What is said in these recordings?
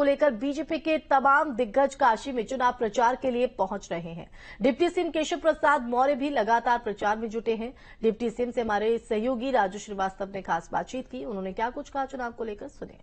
को लेकर बीजेपी के तमाम दिग्गज काशी में चुनाव प्रचार के लिए पहुंच रहे हैं डिप्टी सीएम केशव प्रसाद मौर्य भी लगातार प्रचार में जुटे हैं डिप्टी सीएम से हमारे सहयोगी राजू श्रीवास्तव ने खास बातचीत की उन्होंने क्या कुछ कहा चुनाव को लेकर सुने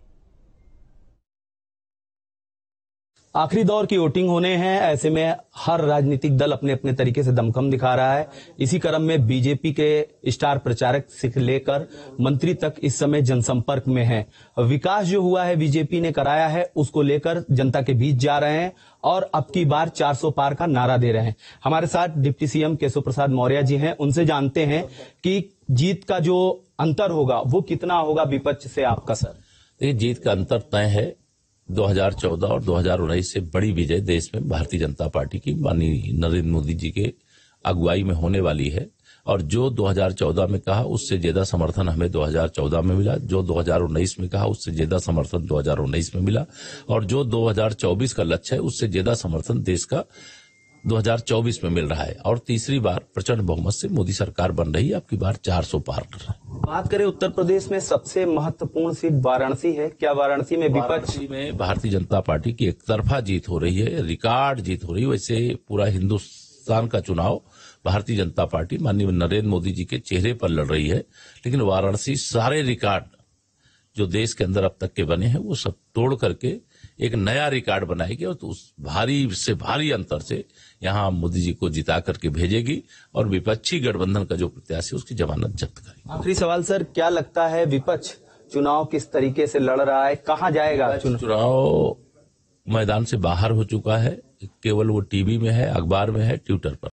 आखिरी दौर की वोटिंग होने हैं ऐसे में हर राजनीतिक दल अपने अपने तरीके से दमखम दिखा रहा है इसी क्रम में बीजेपी के स्टार प्रचारक से लेकर मंत्री तक इस समय जनसंपर्क में हैं विकास जो हुआ है बीजेपी ने कराया है उसको लेकर जनता के बीच जा रहे हैं और अब की बार 400 पार का नारा दे रहे हैं हमारे साथ डिप्टी सीएम केशव प्रसाद मौर्य जी हैं उनसे जानते हैं कि जीत का जो अंतर होगा वो कितना होगा विपक्ष से आपका सर देखिए जीत का अंतर तय है 2014 और 2019 से बड़ी विजय देश में भारतीय जनता पार्टी की माननीय नरेंद्र मोदी जी के अगुवाई में होने वाली है और जो 2014 में कहा उससे ज्यादा समर्थन हमें 2014 में मिला जो 2019 में कहा उससे ज्यादा समर्थन 2019 में मिला और जो 2024 का लक्ष्य है उससे ज्यादा समर्थन देश का 2024 में मिल रहा है और तीसरी बार प्रचंड बहुमत से मोदी सरकार बन रही है आपकी बार 400 पार कर रहा है बात करें उत्तर प्रदेश में सबसे महत्वपूर्ण सीट वाराणसी है क्या वाराणसी में विपक्ष में भारतीय जनता पार्टी की एक तरफा जीत हो रही है रिकॉर्ड जीत हो रही है वैसे पूरा हिंदुस्तान का चुनाव भारतीय जनता पार्टी माननीय नरेंद्र मोदी जी के चेहरे पर लड़ रही है लेकिन वाराणसी सारे रिकॉर्ड जो देश के अंदर अब तक के बने हैं वो सब तोड़ करके एक नया रिकॉर्ड बनाएगी और तो उस भारी से भारी अंतर से यहाँ मोदी जी को जिता करके भेजेगी और विपक्षी गठबंधन का जो प्रत्याशी उसकी जमानत जब्त करेगी आखिरी सवाल सर क्या लगता है विपक्ष चुनाव किस तरीके से लड़ रहा है कहाँ जाएगा चुनाव, चुनाव मैदान से बाहर हो चुका है केवल वो टीवी में है अखबार में है ट्विटर पर